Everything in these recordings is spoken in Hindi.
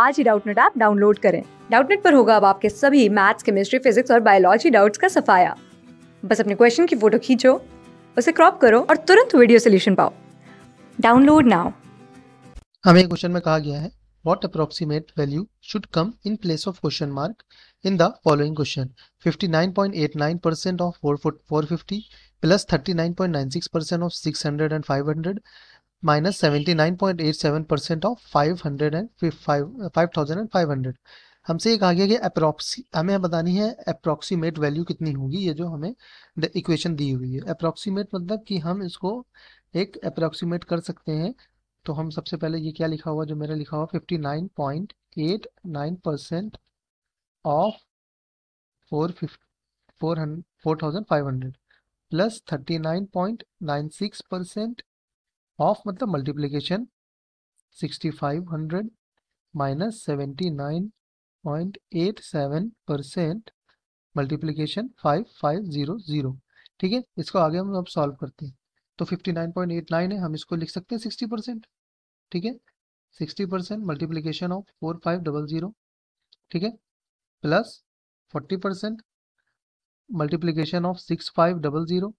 आज ही डाउटनेट ऐप डाउनलोड करें डाउटनेट पर होगा अब आपके सभी मैथ्स केमिस्ट्री फिजिक्स और बायोलॉजी डाउट्स का सफाया बस अपने क्वेश्चन की फोटो खींचो उसे क्रॉप करो और तुरंत वीडियो सोल्यूशन पाओ डाउनलोड नाउ हमें क्वेश्चन में कहा गया है what approximate value should come in place of question mark in the following question 59.89% of 450 plus 39.96% of 600 and 500 minus seventy nine point eight seven percent of five hundred and five thousand and five hundred हमसे ये कहा गया कि अप्रॉक्सी हमें बतानी है अप्रोक्सीमेट वैल्यू कितनी होगी ये जो हमें इक्वेशन दी हुई है अप्रोक्सीमेट मतलब कि हम इसको एक अप्रोक्सीमेट कर सकते हैं तो हम सबसे पहले ये क्या लिखा हुआ जो मेरा लिखा हुआ fifty nine point eight nine percent of four four thousand five hundred plus thirty nine point nine six percent of मतलब multiplication sixty five hundred minus seventy nine point eight seven percent multiplication five five zero zero ठीक है इसको आगे हम अब सॉल्व करते हैं तो fifty nine point eight nine है हम इसको लिख सकते हैं सिक्सटी परसेंट ठीक है sixty percent multiplication of four five double zero ठीक है plus forty percent multiplication of six five double zero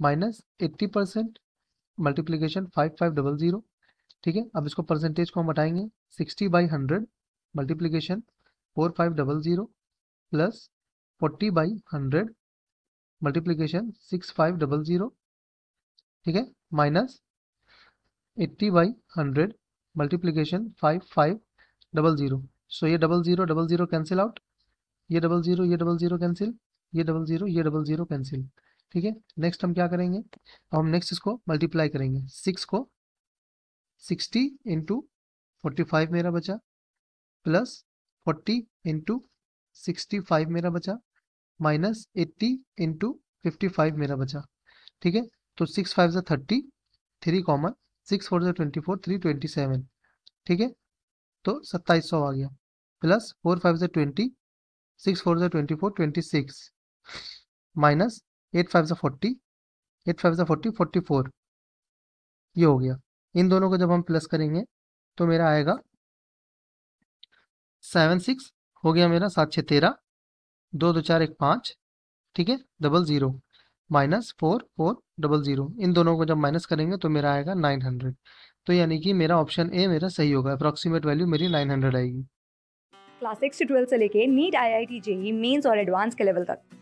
minus eighty percent multiplication five five double zero ठीक है अब इसको परसेंटेज को हम हटाएंगे sixty by hundred multiplication four five double zero plus forty by hundred multiplication six five double zero ठीक है minus eighty by hundred multiplication five five double zero so ये double zero double zero cancel out ये डबल ज़ीरो ये डबल ज़ीरो कैंसिल ये डबल ज़ीरो ये डबल ज़ीरो कैंसिल ठीक है नेक्स्ट हम क्या करेंगे अब हम नेक्स्ट इसको मल्टीप्लाई करेंगे सिक्स को सिक्सटी इंटू फोर्टी फाइव मेरा बचा plus forty into sixty five मेरा बचा minus eighty into fifty five मेरा बचा ठीक है तो सिक्स फाइव ज़ा thirty three common six four ज़ा twenty four three twenty seven ठीक है तो सत्ताईस सौ आ गया प्लस फोर फाइव ज़ा ट्वेंटी सिक्स फोर ज़ा twenty four twenty six minus eight five ज़ा फोर्टी एट फाइव ज़ा फोर्टी फोर्टी फोर ये हो गया इन दोनों को जब हम प्लस करेंगे तो मेरा आएगा सेवन सिक्स हो गया मेरा सात छः तेरह दो दो चार एक पाँच ठीक है double zero minus four four double zero इन दोनों को जब माइनस करेंगे तो मेरा आएगा नाइन हंड्रेड तो यानी कि मेरा ऑप्शन ए मेरा सही होगा अप्रॉक्सीमेट वैल्यू मेरी नाइन हंड्रेड आएगी क्लास सिक्स से ट्वेल्थ से लेके NEET I I T JEE mains और एडवांस के लेवल तक